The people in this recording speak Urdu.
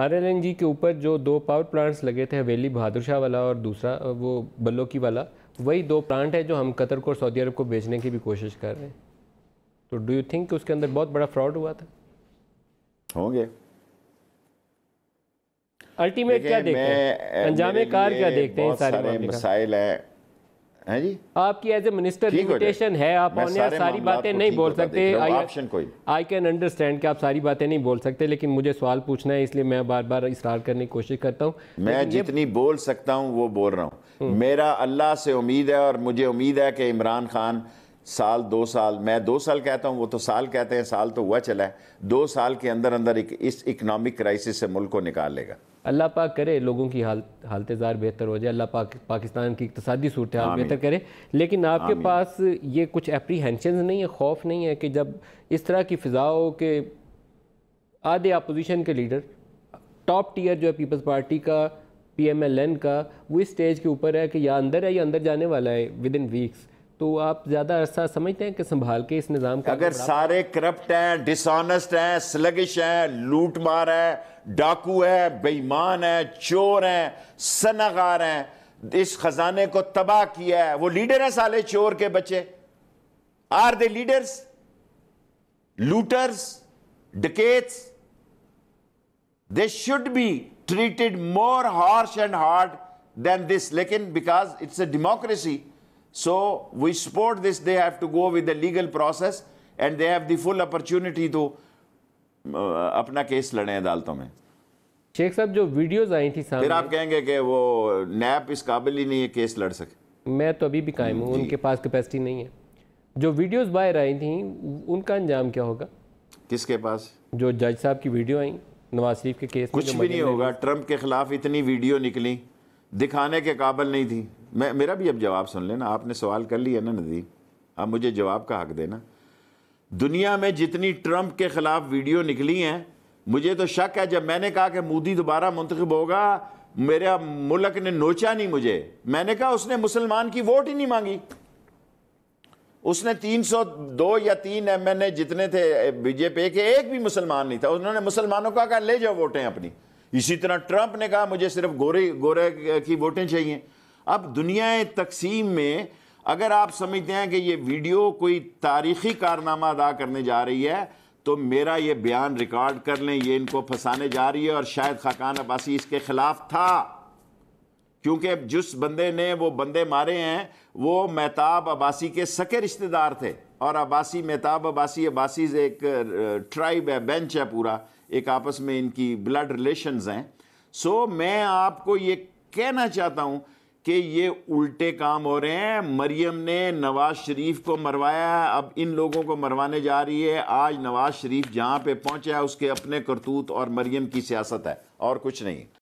آر ایل این جی کے اوپر جو دو پاور پلانٹس لگے تھے ویلی بہادر شاہ والا اور دوسرا وہ بلوکی والا وہی دو پلانٹ ہے جو ہم قطر کو اور سعودی عرب کو بیچنے کی بھی کوشش کر رہے ہیں تو ڈو یو تھنک اس کے اندر بہت بڑا فراڈ ہوا تھا ہوں گے الٹیمیٹ کیا دیکھتے ہیں انجام کار کیا دیکھتے ہیں سارے مسائل ہیں آپ جی؟ آپ کی ایز منسٹر لیمیٹیشن ہے ساری باتیں نہیں بول سکتے آئی انڈرسٹینڈ کہ آپ ساری باتیں نہیں بول سکتے لیکن مجھے سوال پوچھنا ہے اس لیے میں بار بار اسرار کرنے کی کوشش کرتا ہوں میں جتنی بول سکتا ہوں وہ بول رہا ہوں میرا اللہ سے امید ہے اور مجھے امید ہے کہ عمران خان سال دو سال میں دو سال کہتا ہوں وہ تو سال کہتے ہیں سال تو ہوا چلا ہے دو سال کے اندر اندر ایک اس اکنامک کرائسس سے ملک کو نکال لے گا اللہ پاک کرے لوگوں کی حالت زار بہتر ہو جائے اللہ پاک پاکستان کی اقتصادی صورتحال بہتر کرے لیکن آپ کے پاس یہ کچھ اپریہنشنز نہیں ہے خوف نہیں ہے کہ جب اس طرح کی فضا ہو کہ آدھے اپوزیشن کے لیڈر ٹاپ ٹیئر جو ہے پیپلز پارٹی کا پی ایم ایل این کا وہ اس سٹیج کے اوپر ہے کہ یا اندر ہے یا اندر جانے والا ہے ود ان ویکس تو آپ زیادہ عرصہ سمجھتے ہیں کہ سنبھال کے اس نظام کا اگر سارے کرپٹ ہیں ڈس آنسٹ ہیں سلگش ہیں لوٹ مار ہے ڈاکو ہے بےمان ہے چور ہیں سناگار ہیں اس خزانے کو تباہ کیا ہے وہ لیڈر ہیں سالے چور کے بچے are they leaders looters dacoits they should be treated more harsh and hard than this لیکن because a democracy so we support this they go with legal process and the full پھر آپ کہیں گے کہ وہ نیپ اس قابل ہی نہیں ہے کیس لڑ سکے میں تو ابھی بھی قائم ہوں جی۔ ان کے پاس کیپیسٹی نہیں ہے جو ویڈیوز باہر آئی تھیں ان کا انجام کیا ہوگا کس کے پاس جو جج صاحب کی ویڈیو آئیں نواز شریف کے کیس کچھ بھی نہیں ہوگا ٹرمپ کے خلاف اتنی ویڈیو نکلی دکھانے کے قابل نہیں تھی میرا بھی اب جواب سن لینا آپ نے سوال کر لیا نا ندیم اب مجھے جواب کا حق دینا دنیا میں جتنی ٹرمپ کے خلاف ویڈیو نکلی ہیں مجھے تو شک ہے جب میں نے کہا کہ مودی دوبارہ منتخب ہوگا میرا ملک نے نوچا نہیں مجھے میں نے کہا اس نے مسلمان کی ووٹ ہی نہیں مانگی اس نے تین سو دو یا تین ایم این اے جتنے تھے بی جے پی کے ایک بھی مسلمان نہیں تھا انہوں نے مسلمانوں کا کہا لے جاؤ ووٹیں اپنی اسی طرح ٹرمپ نے کہا مجھے صرف گورے گورے کی ووٹیں چاہیے اب دنیا تقسیم میں اگر آپ سمجھتے ہیں کہ یہ ویڈیو کوئی تاریخی کارنامہ ادا کرنے جا رہی ہے تو میرا یہ بیان ریکارڈ کر لیں یہ ان کو پھنسانے جا رہی ہے اور شاید خاقان عباسی اس کے خلاف تھا کیونکہ جس بندے نے وہ بندے مارے ہیں وہ مہتاب عباسی کے سکے رشتہ دار تھے اور عباسی مہتاب عباسی عباسیز ایک ٹرائب ہے بینچ ہے پورا ایک آپس میں ان کی بلڈ ریلیشنز ہیں سو میں آپ کو یہ کہنا چاہتا ہوں کہ یہ الٹے کام ہو رہے ہیں مریم نے نواز شریف کو مروایا اب ان لوگوں کو مروانے جا رہی ہے آج نواز شریف جہاں پہ پہنچے ہیں اس کے اپنے کرتوت اور مریم کی سیاست ہے اور کچھ نہیں